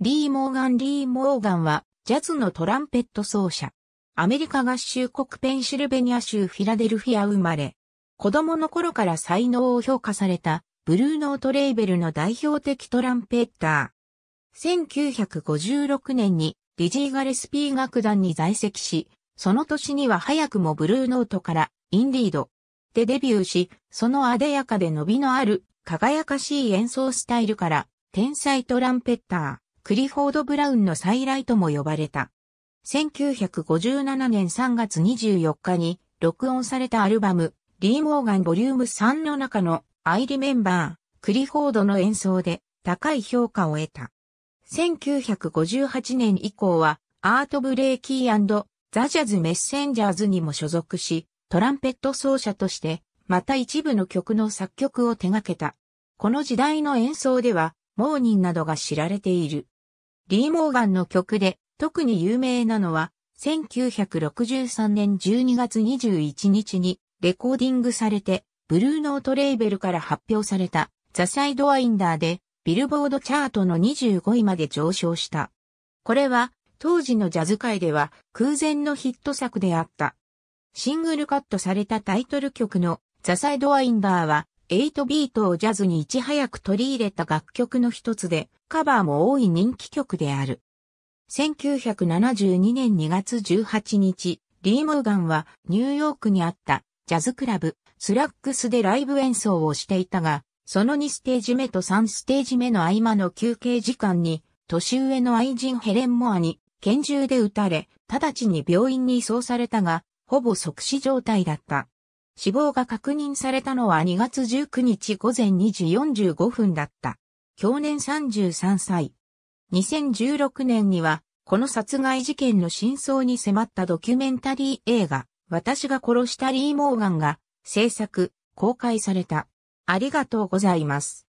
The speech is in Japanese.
リー・モーガン・リー・モーガンは、ジャズのトランペット奏者。アメリカ合衆国ペンシルベニア州フィラデルフィア生まれ。子供の頃から才能を評価された、ブルーノートレーベルの代表的トランペッター。1956年に、ディジー・ガレスピー楽団に在籍し、その年には早くもブルーノートから、インディード。でデビューし、そのあでやかで伸びのある、輝かしい演奏スタイルから、天才トランペッター。クリフォード・ブラウンの再来とも呼ばれた。1957年3月24日に録音されたアルバム、リー・モーガンボリューム3の中のアイリメンバー、クリフォードの演奏で高い評価を得た。1958年以降は、アート・ブレイキーザ・ジャズ・メッセンジャーズにも所属し、トランペット奏者として、また一部の曲の作曲を手掛けた。この時代の演奏では、モーニンなどが知られている。リー・モーガンの曲で特に有名なのは1963年12月21日にレコーディングされてブルーノートレーベルから発表されたザ・サイドワインダーでビルボードチャートの25位まで上昇した。これは当時のジャズ界では空前のヒット作であった。シングルカットされたタイトル曲のザ・サイドワインダーは8ビートをジャズにいち早く取り入れた楽曲の一つで、カバーも多い人気曲である。1972年2月18日、リー・モーガンはニューヨークにあったジャズクラブ、スラックスでライブ演奏をしていたが、その2ステージ目と3ステージ目の合間の休憩時間に、年上の愛人ヘレン・モアに拳銃で撃たれ、直ちに病院に移送されたが、ほぼ即死状態だった。死亡が確認されたのは2月19日午前2時45分だった。去年33歳。2016年には、この殺害事件の真相に迫ったドキュメンタリー映画、私が殺したリー・モーガンが制作、公開された。ありがとうございます。